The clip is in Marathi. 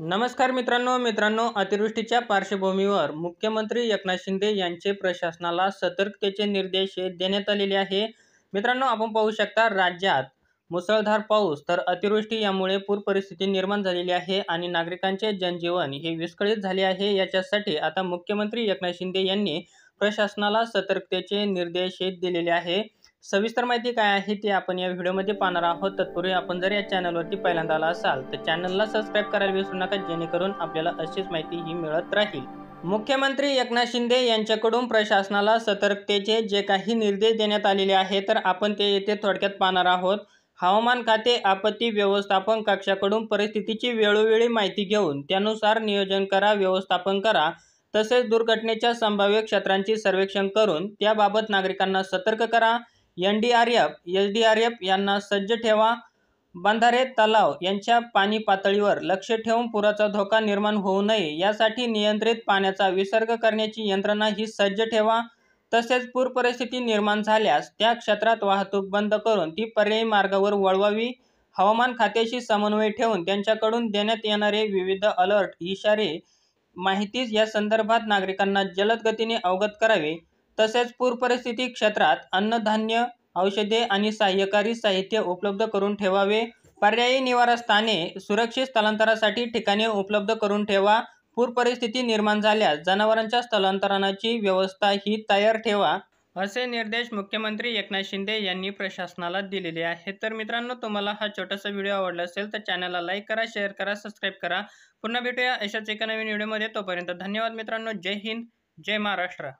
नमस्कार मित्रांनो मित्रांनो अतिवृष्टीच्या पार्श्वभूमीवर मुख्यमंत्री एकनाथ शिंदे यांचे प्रशासनाला सतर्कतेचे निर्देश देण्यात आलेले आहे मित्रांनो आपण पाहू शकता राज्यात मुसळधार पाऊस तर अतिवृष्टी यामुळे पूर परिस्थिती निर्माण झालेली आहे आणि नागरिकांचे जनजीवन हे विस्कळीत झाले आहे याच्यासाठी आता मुख्यमंत्री एकनाथ शिंदे यांनी प्रशासनाला सतर्कतेचे निर्देश दिलेले आहे सविस्तर माहिती काय आहे ते आपण या व्हिडिओमध्ये पाहणार आहोत तत्पूर्वी आपण जर या चॅनलवरती पहिल्यांदा आला असाल तर चॅनलला सबस्क्राईब करायला विसरू नका जेणेकरून आपल्याला अशीच माहिती ही मिळत राहील मुख्यमंत्री एकनाथ शिंदे यांच्याकडून प्रशासनाला सतर्कतेचे जे काही निर्देश देण्यात आलेले आहे तर आपण ते येथे थोडक्यात पाहणार आहोत हवामान खाते आपत्ती व्यवस्थापन कक्षाकडून परिस्थितीची वेळोवेळी माहिती घेऊन त्यानुसार नियोजन करा व्यवस्थापन करा तसेच दुर्घटनेच्या संभाव्य क्षेत्रांची सर्वेक्षण करून त्याबाबत नागरिकांना सतर्क करा N D R F S D R F यांना सज्ज ठेवा बंधारे तलाव यांच्या पाणी पातळीवर लक्ष ठेवून पुराचा धोका निर्माण होऊ नये यासाठी नियंत्रित पाण्याचा विसर्ग करण्याची यंत्रणा ही सज्ज ठेवा तसेच पूर परिस्थिती निर्माण झाल्यास त्या क्षेत्रात वाहतूक बंद करून ती पर्यायी मार्गावर वळवावी हवामान खात्याशी समन्वय ठेवून त्यांच्याकडून देण्यात येणारे विविध अलर्ट इशारे माहितीच या संदर्भात नागरिकांना जलद गतीने अवगत करावे तसेच पूरपरिस्थिती क्षेत्रात अन्नधान्य औषधे आणि सहाय्यकारी साहित्य उपलब्ध करून ठेवावे पर्यायी निवारस्थाने सुरक्षित स्थलांतरासाठी ठिकाणे उपलब्ध करून ठेवा पूरपरिस्थिती निर्माण झाल्यास जनावरांच्या स्थलांतरणाची व्यवस्था ही तयार ठेवा असे निर्देश मुख्यमंत्री एकनाथ शिंदे यांनी प्रशासनाला दिलेले आहेत तर मित्रांनो तुम्हाला हा छोटासा व्हिडिओ आवडला असेल तर चॅनलला लाईक करा शेअर करा सबस्क्राईब करा पुन्हा भेटूया अशाच एका नवीन व्हिडिओमध्ये तोपर्यंत धन्यवाद मित्रांनो जय हिंद जय महाराष्ट्र